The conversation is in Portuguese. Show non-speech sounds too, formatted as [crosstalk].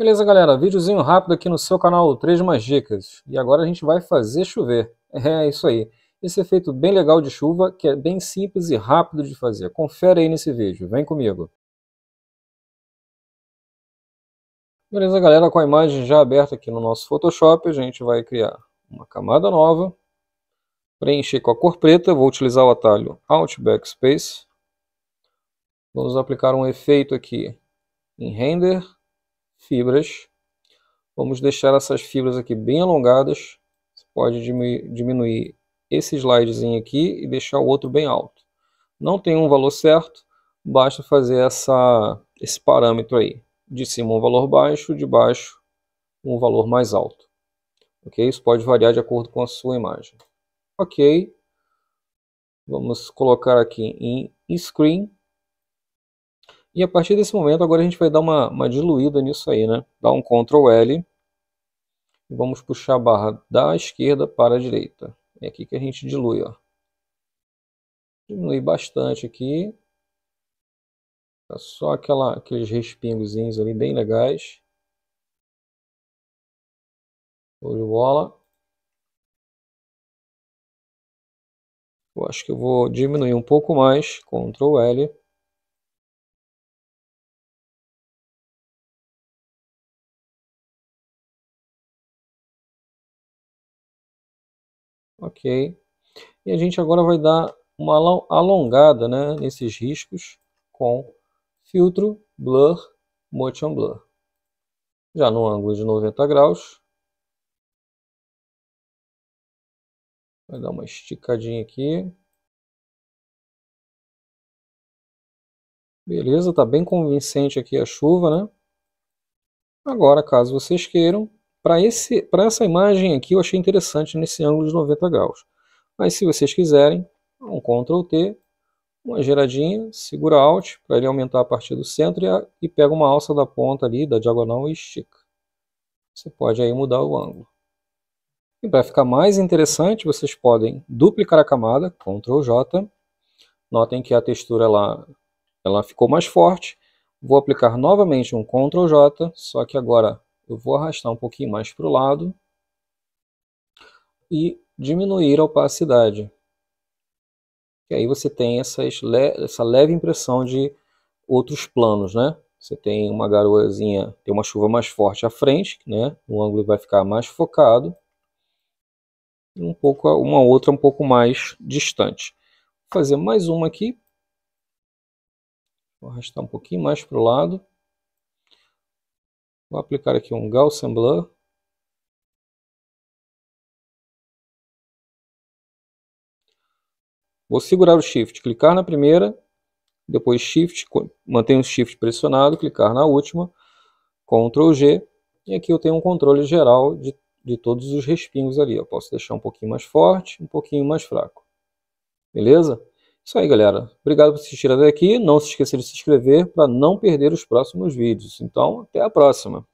Beleza, galera? Vídeozinho rápido aqui no seu canal 3 Mais Dicas. E agora a gente vai fazer chover. [laughs] É isso aí. Esse efeito bem legal de chuva, que é bem simples e rápido de fazer. Confere aí nesse vídeo. Vem comigo. Beleza, galera? Com a imagem já aberta aqui no nosso Photoshop, a gente vai criar uma camada nova. Preencher com a cor preta. Vou utilizar o atalho Alt Backspace. Vamos aplicar um efeito aqui em Render fibras. Vamos deixar essas fibras aqui bem alongadas. Você pode diminuir esse slidezinho aqui e deixar o outro bem alto. Não tem um valor certo, basta fazer essa, esse parâmetro aí. De cima um valor baixo, de baixo um valor mais alto. Ok? Isso pode variar de acordo com a sua imagem. Ok. Vamos colocar aqui em screen e a partir desse momento, agora a gente vai dar uma, uma diluída nisso aí, né? Dá um Ctrl L. E vamos puxar a barra da esquerda para a direita. É aqui que a gente dilui, ó. Diminui bastante aqui. Tá só aquela, aqueles respingozinhos ali bem legais. de bola. Eu acho que eu vou diminuir um pouco mais, Ctrl L. Ok. E a gente agora vai dar uma alongada né, nesses riscos com filtro, blur, motion blur. Já no ângulo de 90 graus. Vai dar uma esticadinha aqui. Beleza, tá bem convincente aqui a chuva, né? Agora, caso vocês queiram, para essa imagem aqui eu achei interessante nesse ângulo de 90 graus. Mas se vocês quiserem, um Ctrl T, uma geradinha segura Alt para ele aumentar a partir do centro e, a, e pega uma alça da ponta ali, da diagonal e estica. Você pode aí mudar o ângulo. E para ficar mais interessante, vocês podem duplicar a camada, Ctrl J. Notem que a textura ela, ela ficou mais forte. Vou aplicar novamente um Ctrl J, só que agora eu vou arrastar um pouquinho mais para o lado e diminuir a opacidade. E aí você tem essas le essa leve impressão de outros planos, né? Você tem uma garoazinha, tem uma chuva mais forte à frente, né? O ângulo vai ficar mais focado. E um pouco, uma outra um pouco mais distante. Vou fazer mais uma aqui. Vou arrastar um pouquinho mais para o lado. Vou aplicar aqui um Gaussian Blur. Vou segurar o Shift, clicar na primeira, depois Shift, mantenho o Shift pressionado, clicar na última, Ctrl G, e aqui eu tenho um controle geral de, de todos os respingos ali. Eu posso deixar um pouquinho mais forte, um pouquinho mais fraco. Beleza? Isso aí, galera. Obrigado por assistir até aqui. Não se esqueça de se inscrever para não perder os próximos vídeos. Então, até a próxima.